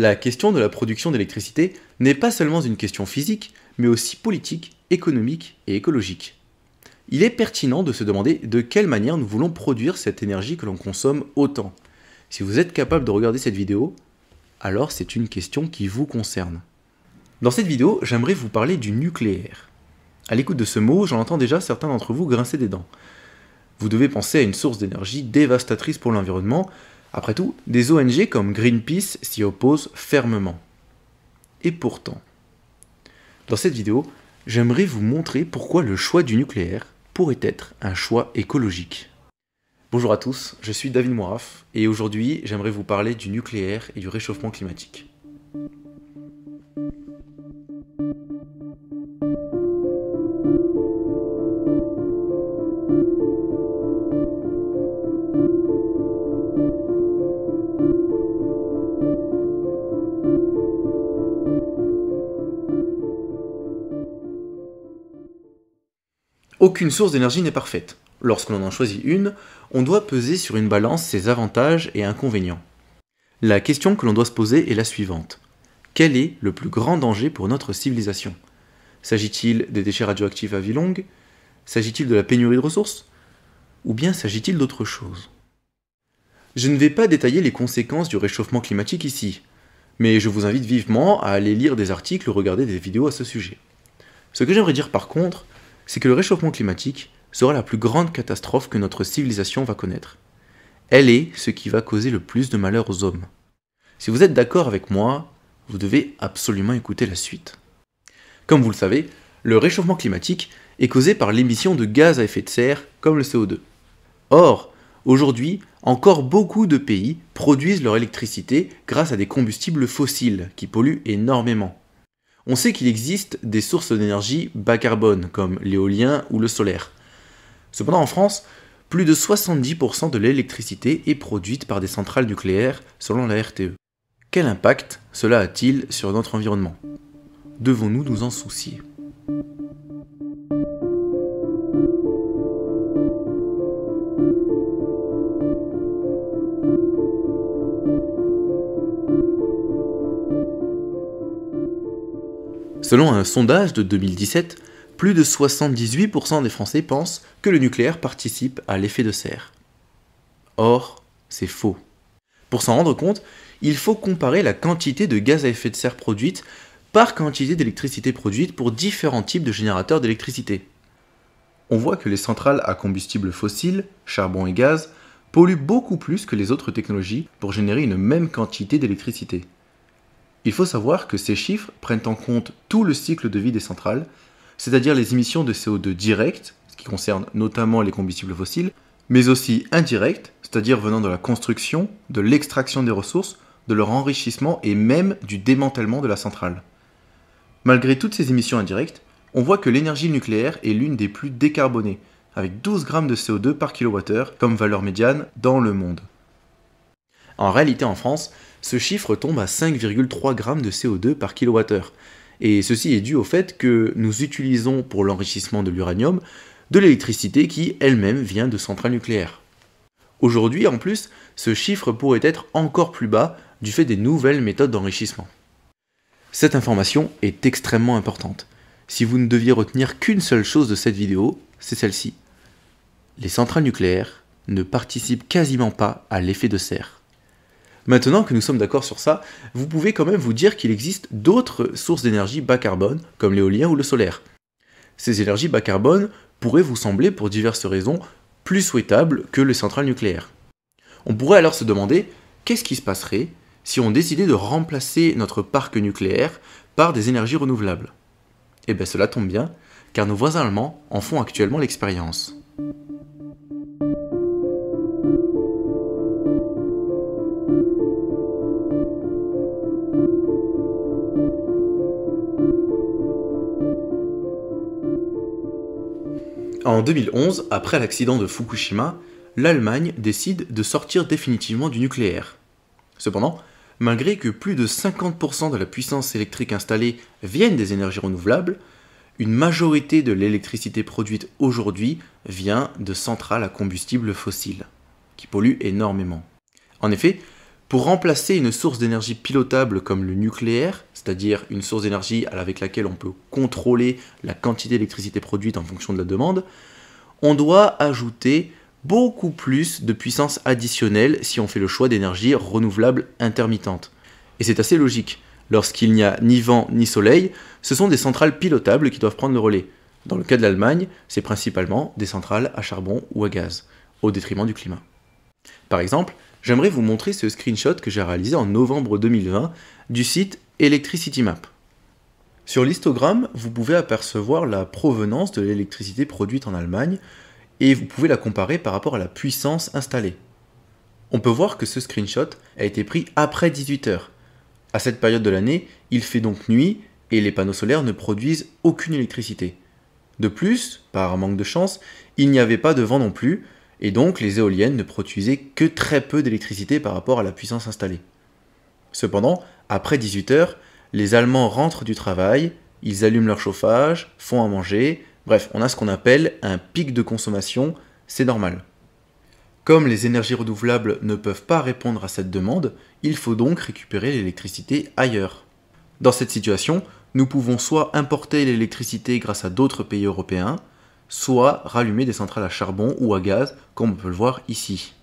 La question de la production d'électricité n'est pas seulement une question physique, mais aussi politique, économique et écologique. Il est pertinent de se demander de quelle manière nous voulons produire cette énergie que l'on consomme autant. Si vous êtes capable de regarder cette vidéo, alors c'est une question qui vous concerne. Dans cette vidéo, j'aimerais vous parler du nucléaire. À l'écoute de ce mot, j'en entends déjà certains d'entre vous grincer des dents. Vous devez penser à une source d'énergie dévastatrice pour l'environnement, après tout, des ONG comme Greenpeace s'y opposent fermement. Et pourtant, dans cette vidéo, j'aimerais vous montrer pourquoi le choix du nucléaire pourrait être un choix écologique. Bonjour à tous, je suis David Mouraf et aujourd'hui j'aimerais vous parler du nucléaire et du réchauffement climatique. Aucune source d'énergie n'est parfaite. Lorsque l'on en choisit une, on doit peser sur une balance ses avantages et inconvénients. La question que l'on doit se poser est la suivante. Quel est le plus grand danger pour notre civilisation S'agit-il des déchets radioactifs à vie longue S'agit-il de la pénurie de ressources Ou bien s'agit-il d'autre chose Je ne vais pas détailler les conséquences du réchauffement climatique ici, mais je vous invite vivement à aller lire des articles ou regarder des vidéos à ce sujet. Ce que j'aimerais dire par contre, c'est que le réchauffement climatique sera la plus grande catastrophe que notre civilisation va connaître. Elle est ce qui va causer le plus de malheur aux hommes. Si vous êtes d'accord avec moi, vous devez absolument écouter la suite. Comme vous le savez, le réchauffement climatique est causé par l'émission de gaz à effet de serre comme le CO2. Or, aujourd'hui, encore beaucoup de pays produisent leur électricité grâce à des combustibles fossiles qui polluent énormément. On sait qu'il existe des sources d'énergie bas carbone, comme l'éolien ou le solaire. Cependant, en France, plus de 70% de l'électricité est produite par des centrales nucléaires, selon la RTE. Quel impact cela a-t-il sur notre environnement Devons-nous nous en soucier Selon un sondage de 2017, plus de 78% des Français pensent que le nucléaire participe à l'effet de serre. Or, c'est faux. Pour s'en rendre compte, il faut comparer la quantité de gaz à effet de serre produite par quantité d'électricité produite pour différents types de générateurs d'électricité. On voit que les centrales à combustible fossile, charbon et gaz, polluent beaucoup plus que les autres technologies pour générer une même quantité d'électricité. Il faut savoir que ces chiffres prennent en compte tout le cycle de vie des centrales, c'est-à-dire les émissions de CO2 directes, ce qui concerne notamment les combustibles fossiles, mais aussi indirectes, c'est-à-dire venant de la construction, de l'extraction des ressources, de leur enrichissement et même du démantèlement de la centrale. Malgré toutes ces émissions indirectes, on voit que l'énergie nucléaire est l'une des plus décarbonées, avec 12 grammes de CO2 par kWh comme valeur médiane dans le monde. En réalité, en France, ce chiffre tombe à 5,3 g de CO2 par kWh. Et ceci est dû au fait que nous utilisons pour l'enrichissement de l'uranium de l'électricité qui elle-même vient de centrales nucléaires. Aujourd'hui, en plus, ce chiffre pourrait être encore plus bas du fait des nouvelles méthodes d'enrichissement. Cette information est extrêmement importante. Si vous ne deviez retenir qu'une seule chose de cette vidéo, c'est celle-ci. Les centrales nucléaires ne participent quasiment pas à l'effet de serre. Maintenant que nous sommes d'accord sur ça, vous pouvez quand même vous dire qu'il existe d'autres sources d'énergie bas carbone, comme l'éolien ou le solaire. Ces énergies bas carbone pourraient vous sembler, pour diverses raisons, plus souhaitables que les centrales nucléaires. On pourrait alors se demander, qu'est-ce qui se passerait si on décidait de remplacer notre parc nucléaire par des énergies renouvelables Eh bien cela tombe bien, car nos voisins allemands en font actuellement l'expérience. En 2011, après l'accident de Fukushima, l'Allemagne décide de sortir définitivement du nucléaire. Cependant, malgré que plus de 50% de la puissance électrique installée vienne des énergies renouvelables, une majorité de l'électricité produite aujourd'hui vient de centrales à combustible fossile, qui polluent énormément. En effet, pour remplacer une source d'énergie pilotable comme le nucléaire, c'est-à-dire une source d'énergie avec laquelle on peut contrôler la quantité d'électricité produite en fonction de la demande, on doit ajouter beaucoup plus de puissance additionnelle si on fait le choix d'énergie renouvelable intermittente. Et c'est assez logique. Lorsqu'il n'y a ni vent ni soleil, ce sont des centrales pilotables qui doivent prendre le relais. Dans le cas de l'Allemagne, c'est principalement des centrales à charbon ou à gaz, au détriment du climat. Par exemple, j'aimerais vous montrer ce screenshot que j'ai réalisé en novembre 2020 du site Electricity Map. Sur l'histogramme, vous pouvez apercevoir la provenance de l'électricité produite en Allemagne et vous pouvez la comparer par rapport à la puissance installée. On peut voir que ce screenshot a été pris après 18 heures. À cette période de l'année, il fait donc nuit et les panneaux solaires ne produisent aucune électricité. De plus, par manque de chance, il n'y avait pas de vent non plus, et donc les éoliennes ne produisaient que très peu d'électricité par rapport à la puissance installée. Cependant, après 18 heures, les Allemands rentrent du travail, ils allument leur chauffage, font à manger, bref, on a ce qu'on appelle un pic de consommation, c'est normal. Comme les énergies renouvelables ne peuvent pas répondre à cette demande, il faut donc récupérer l'électricité ailleurs. Dans cette situation, nous pouvons soit importer l'électricité grâce à d'autres pays européens, soit rallumer des centrales à charbon ou à gaz, comme on peut le voir ici.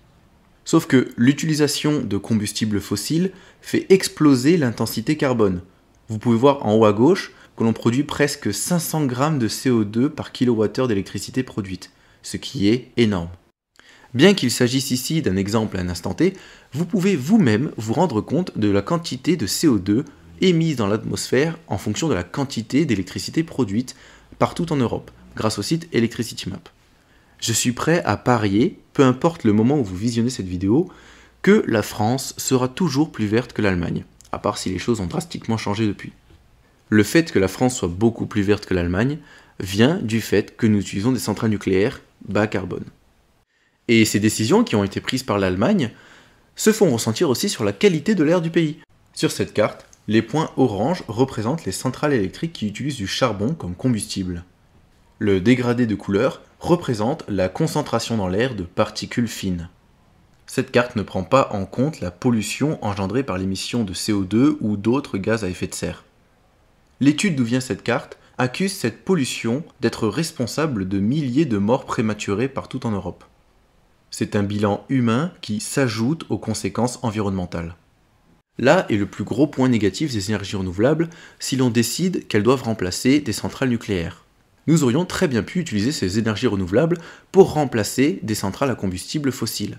Sauf que l'utilisation de combustibles fossiles fait exploser l'intensité carbone. Vous pouvez voir en haut à gauche que l'on produit presque 500 grammes de CO2 par kilowattheure d'électricité produite, ce qui est énorme. Bien qu'il s'agisse ici d'un exemple à un instant T, vous pouvez vous-même vous rendre compte de la quantité de CO2 émise dans l'atmosphère en fonction de la quantité d'électricité produite partout en Europe grâce au site Electricity Map. Je suis prêt à parier, peu importe le moment où vous visionnez cette vidéo, que la France sera toujours plus verte que l'Allemagne, à part si les choses ont drastiquement changé depuis. Le fait que la France soit beaucoup plus verte que l'Allemagne vient du fait que nous utilisons des centrales nucléaires bas carbone. Et ces décisions qui ont été prises par l'Allemagne se font ressentir aussi sur la qualité de l'air du pays. Sur cette carte, les points orange représentent les centrales électriques qui utilisent du charbon comme combustible. Le dégradé de couleur représente la concentration dans l'air de particules fines. Cette carte ne prend pas en compte la pollution engendrée par l'émission de CO2 ou d'autres gaz à effet de serre. L'étude d'où vient cette carte accuse cette pollution d'être responsable de milliers de morts prématurées partout en Europe. C'est un bilan humain qui s'ajoute aux conséquences environnementales. Là est le plus gros point négatif des énergies renouvelables si l'on décide qu'elles doivent remplacer des centrales nucléaires nous aurions très bien pu utiliser ces énergies renouvelables pour remplacer des centrales à combustible fossile.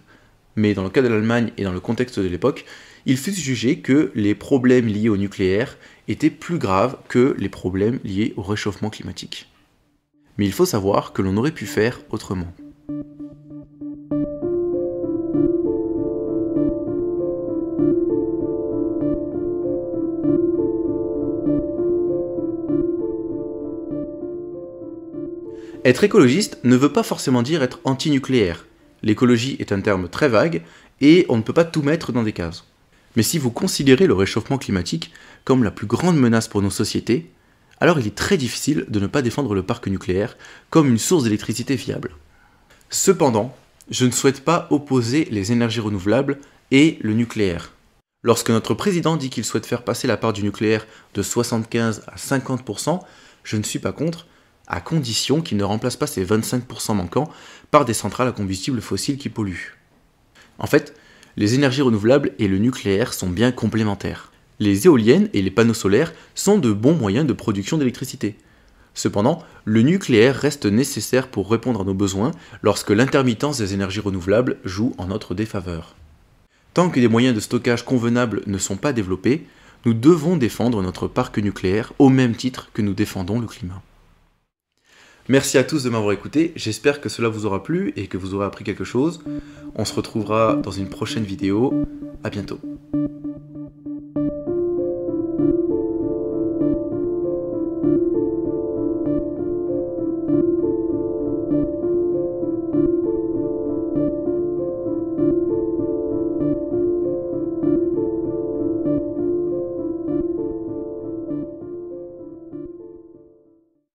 Mais dans le cas de l'Allemagne et dans le contexte de l'époque, il fut jugé que les problèmes liés au nucléaire étaient plus graves que les problèmes liés au réchauffement climatique. Mais il faut savoir que l'on aurait pu faire autrement. Être écologiste ne veut pas forcément dire être anti-nucléaire. L'écologie est un terme très vague et on ne peut pas tout mettre dans des cases. Mais si vous considérez le réchauffement climatique comme la plus grande menace pour nos sociétés, alors il est très difficile de ne pas défendre le parc nucléaire comme une source d'électricité fiable. Cependant, je ne souhaite pas opposer les énergies renouvelables et le nucléaire. Lorsque notre président dit qu'il souhaite faire passer la part du nucléaire de 75 à 50%, je ne suis pas contre, à condition qu'il ne remplace pas ces 25% manquants par des centrales à combustible fossile qui polluent. En fait, les énergies renouvelables et le nucléaire sont bien complémentaires. Les éoliennes et les panneaux solaires sont de bons moyens de production d'électricité. Cependant, le nucléaire reste nécessaire pour répondre à nos besoins lorsque l'intermittence des énergies renouvelables joue en notre défaveur. Tant que des moyens de stockage convenables ne sont pas développés, nous devons défendre notre parc nucléaire au même titre que nous défendons le climat. Merci à tous de m'avoir écouté, j'espère que cela vous aura plu et que vous aurez appris quelque chose. On se retrouvera dans une prochaine vidéo, à bientôt.